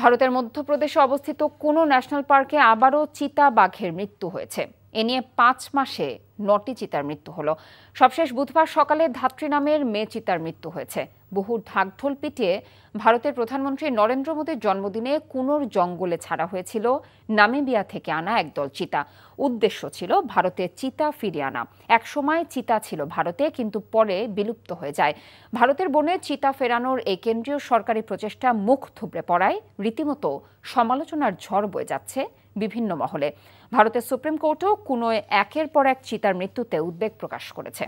ভারতের মধ্যপ্রদেশে অবস্থিত কোনো ন্যাশনাল পার্কে আবারও চিতা বাঘের মৃত্যু হয়েছে এ নিয়ে পাঁচ মাসে নটি চিতার মৃত্যু হলো সবশেষ বুধবার সকালে ধাত্রী নামের মেয়ে চিতার মৃত্যু হয়েছে বহু ঢাকঢোল পিটিয়ে ভারতের প্রধানমন্ত্রী নরেন্দ্র মোদীর জন্মদিনে কুনোর জঙ্গলে ছাড়া হয়েছিল নামিবিয়া থেকে আনা একদল চিতা উদ্দেশ্য ছিল ভারতে চিতা ফিরিয়ে আনা একসময় চিতা ছিল ভারতে কিন্তু পরে বিলুপ্ত হয়ে যায় ভারতের বনে চিতা ফেরানোর এই কেন্দ্রীয় সরকারি প্রচেষ্টা মুখ থুবড়ে পড়ায় রীতিমতো সমালোচনার ঝড় বয়ে যাচ্ছে বিভিন্ন মহলে ভারতের সুপ্রিম কোর্টও কোনো একের পর এক চিতার মৃত্যুতে উদ্বেগ প্রকাশ করেছে